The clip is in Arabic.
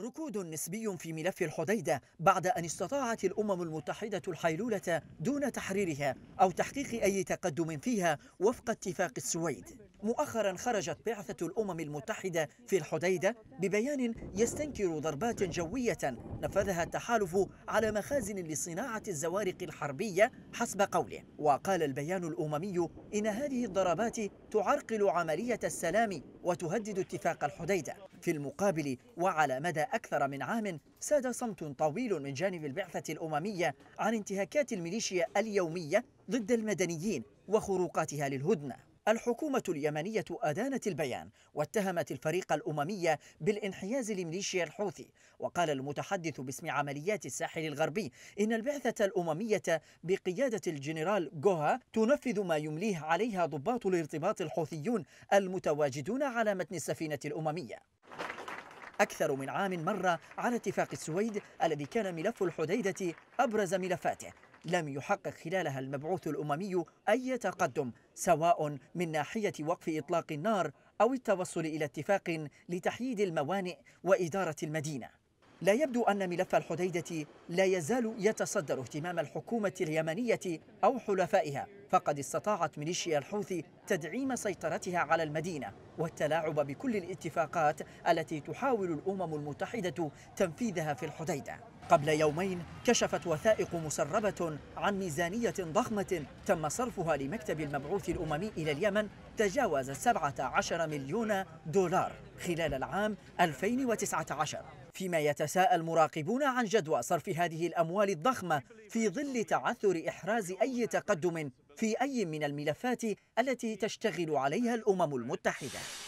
ركود نسبي في ملف الحديدة بعد أن استطاعت الأمم المتحدة الحيلولة دون تحريرها أو تحقيق أي تقدم فيها وفق اتفاق السويد مؤخرا خرجت بعثة الأمم المتحدة في الحديدة ببيان يستنكر ضربات جوية نفذها التحالف على مخازن لصناعة الزوارق الحربية حسب قوله وقال البيان الأممي إن هذه الضربات تعرقل عملية السلام وتهدد اتفاق الحديدة في المقابل وعلى مدى أكثر من عام ساد صمت طويل من جانب البعثة الأممية عن انتهاكات الميليشيا اليومية ضد المدنيين وخروقاتها للهدنة الحكومة اليمنية أدانت البيان واتهمت الفريق الأممي بالانحياز لميليشيا الحوثي وقال المتحدث باسم عمليات الساحل الغربي إن البعثة الأممية بقيادة الجنرال جوها تنفذ ما يمليه عليها ضباط الارتباط الحوثيون المتواجدون على متن السفينة الأممية أكثر من عام مر على اتفاق السويد الذي كان ملف الحديدة أبرز ملفاته لم يحقق خلالها المبعوث الأممي أي تقدم سواء من ناحية وقف إطلاق النار أو التوصل إلى اتفاق لتحييد الموانئ وإدارة المدينة لا يبدو أن ملف الحديدة لا يزال يتصدر اهتمام الحكومة اليمنية أو حلفائها فقد استطاعت ميليشيا الحوثي تدعيم سيطرتها على المدينة والتلاعب بكل الاتفاقات التي تحاول الأمم المتحدة تنفيذها في الحديدة قبل يومين كشفت وثائق مسربة عن ميزانية ضخمة تم صرفها لمكتب المبعوث الأممي إلى اليمن تجاوز 17 مليون دولار خلال العام 2019 فيما يتساءل مراقبون عن جدوى صرف هذه الأموال الضخمة في ظل تعثر إحراز أي تقدم في أي من الملفات التي تشتغل عليها الأمم المتحدة